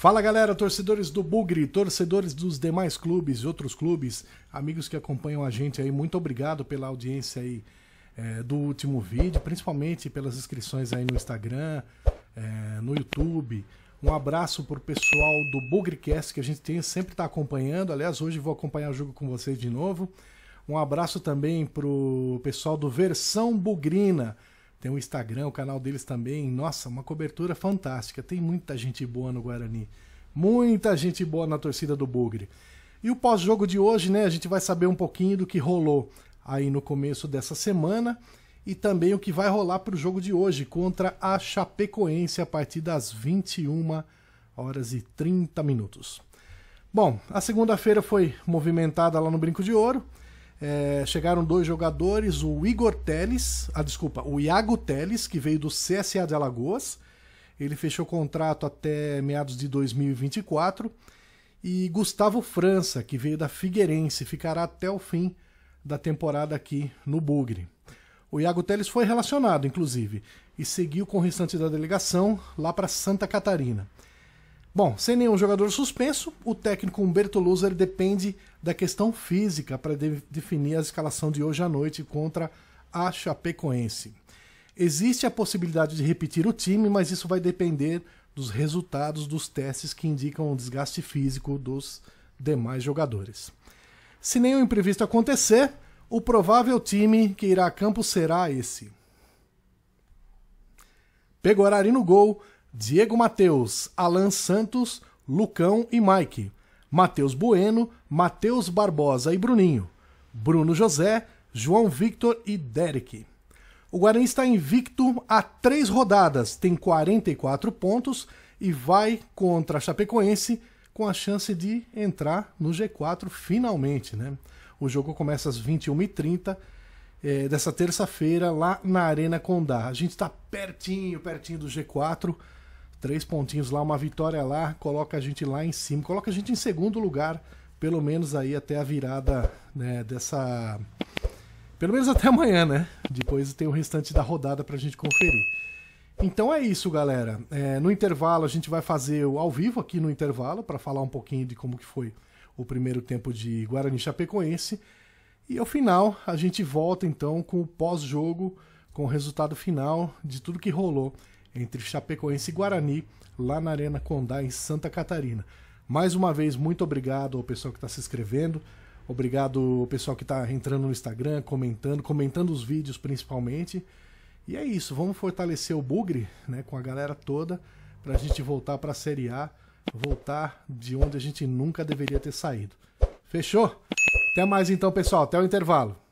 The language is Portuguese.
Fala galera, torcedores do Bugre, torcedores dos demais clubes e outros clubes, amigos que acompanham a gente aí, muito obrigado pela audiência aí é, do último vídeo, principalmente pelas inscrições aí no Instagram, é, no YouTube. Um abraço pro pessoal do Bugrecast que a gente tem, sempre está acompanhando. Aliás, hoje vou acompanhar o jogo com vocês de novo. Um abraço também pro pessoal do Versão Bugrina tem o Instagram, o canal deles também. Nossa, uma cobertura fantástica. Tem muita gente boa no Guarani. Muita gente boa na torcida do Bugre. E o pós-jogo de hoje, né? A gente vai saber um pouquinho do que rolou aí no começo dessa semana e também o que vai rolar para o jogo de hoje contra a Chapecoense a partir das 21 horas e 30 minutos. Bom, a segunda-feira foi movimentada lá no Brinco de Ouro. É, chegaram dois jogadores, o Igor Teles, ah, desculpa, o Iago Teles, que veio do CSA de Alagoas. Ele fechou contrato até meados de 2024. E Gustavo França, que veio da Figueirense, ficará até o fim da temporada aqui no Bugre. O Iago Teles foi relacionado, inclusive, e seguiu com o restante da delegação lá para Santa Catarina. Bom, sem nenhum jogador suspenso, o técnico Humberto Loser depende da questão física para de definir a escalação de hoje à noite contra a Chapecoense. Existe a possibilidade de repetir o time, mas isso vai depender dos resultados dos testes que indicam o desgaste físico dos demais jogadores. Se nenhum imprevisto acontecer, o provável time que irá a campo será esse. Arari no gol, Diego Mateus, Alan Santos, Lucão e Mike, Matheus Bueno, Matheus Barbosa e Bruninho, Bruno José, João Victor e Derek. O Guarani está invicto há três rodadas, tem 44 pontos e vai contra a Chapecoense com a chance de entrar no G4 finalmente. Né? O jogo começa às 21h30 é, dessa terça-feira lá na Arena Condá. A gente está pertinho, pertinho do G4. Três pontinhos lá, uma vitória lá, coloca a gente lá em cima, coloca a gente em segundo lugar, pelo menos aí até a virada né, dessa. Pelo menos até amanhã, né? Depois tem o restante da rodada pra gente conferir. Então é isso, galera. É, no intervalo a gente vai fazer o ao vivo aqui no intervalo para falar um pouquinho de como que foi o primeiro tempo de Guarani Chapecoense. E ao final a gente volta então com o pós-jogo, com o resultado final de tudo que rolou entre Chapecoense e Guarani, lá na Arena Condá, em Santa Catarina. Mais uma vez, muito obrigado ao pessoal que está se inscrevendo. Obrigado ao pessoal que está entrando no Instagram, comentando, comentando os vídeos principalmente. E é isso, vamos fortalecer o Bugre né, com a galera toda para a gente voltar para a Série A, voltar de onde a gente nunca deveria ter saído. Fechou? Até mais então, pessoal. Até o intervalo.